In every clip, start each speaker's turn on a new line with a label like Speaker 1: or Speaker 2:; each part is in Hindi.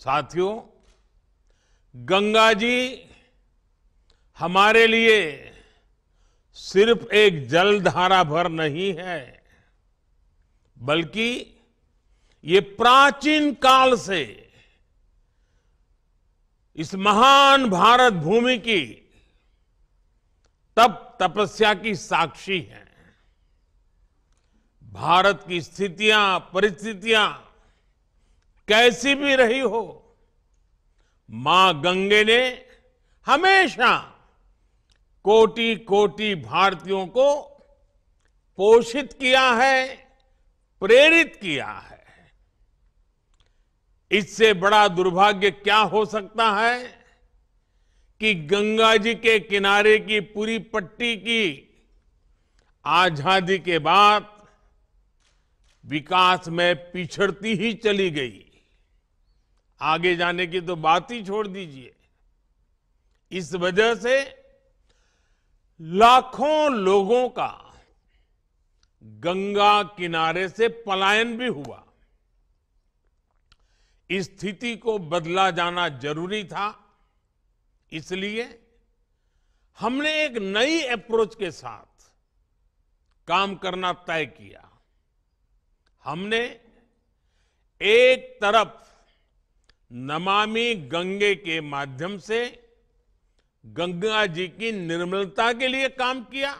Speaker 1: साथियों गंगा जी हमारे लिए सिर्फ एक जलधारा भर नहीं है बल्कि ये प्राचीन काल से इस महान भारत भूमि की तप तपस्या की साक्षी है भारत की स्थितियां परिस्थितियां कैसी भी रही हो मां गंगे ने हमेशा कोटि कोटि भारतीयों को पोषित किया है प्रेरित किया है इससे बड़ा दुर्भाग्य क्या हो सकता है कि गंगा जी के किनारे की पूरी पट्टी की आजादी के बाद विकास में पिछड़ती ही चली गई आगे जाने की तो बात ही छोड़ दीजिए इस वजह से लाखों लोगों का गंगा किनारे से पलायन भी हुआ इस स्थिति को बदला जाना जरूरी था इसलिए हमने एक नई अप्रोच के साथ काम करना तय किया हमने एक तरफ नमामि गंगे के माध्यम से गंगा जी की निर्मलता के लिए काम किया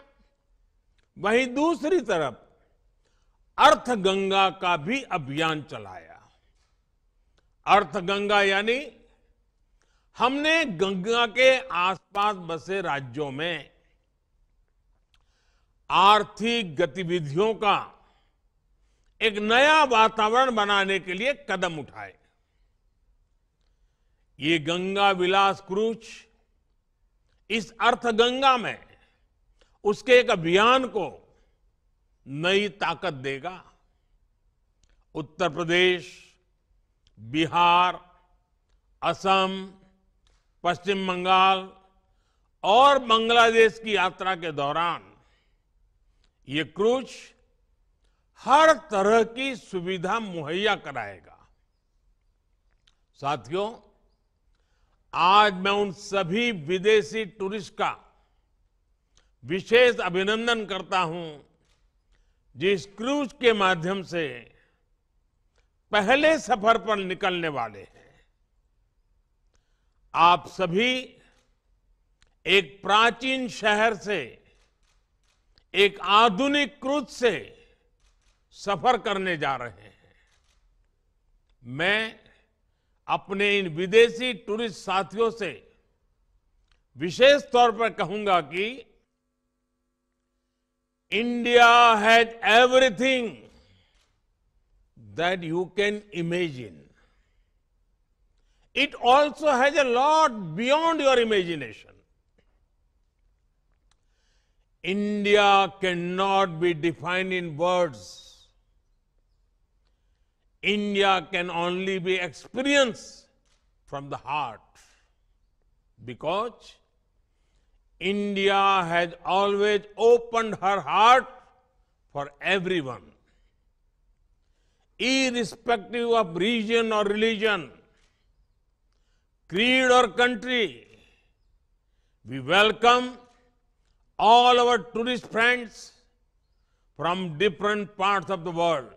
Speaker 1: वहीं दूसरी तरफ अर्थ गंगा का भी अभियान चलाया अर्थ गंगा यानी हमने गंगा के आसपास बसे राज्यों में आर्थिक गतिविधियों का एक नया वातावरण बनाने के लिए कदम उठाए ये गंगा विलास क्रूज इस अर्थ गंगा में उसके एक अभियान को नई ताकत देगा उत्तर प्रदेश बिहार असम पश्चिम बंगाल और बांग्लादेश की यात्रा के दौरान ये क्रूज हर तरह की सुविधा मुहैया कराएगा साथियों आज मैं उन सभी विदेशी टूरिस्ट का विशेष अभिनंदन करता हूं जिस क्रूज के माध्यम से पहले सफर पर निकलने वाले हैं आप सभी एक प्राचीन शहर से एक आधुनिक क्रूज से सफर करने जा रहे हैं मैं अपने इन विदेशी टूरिस्ट साथियों से विशेष तौर पर कहूंगा कि India has everything that you can imagine it also has a lot beyond your imagination India can not be defined in words India can only be experienced from the heart because India has always opened her heart for everyone, irrespective of region or religion, creed or country. We welcome all our tourist friends from different parts of the world.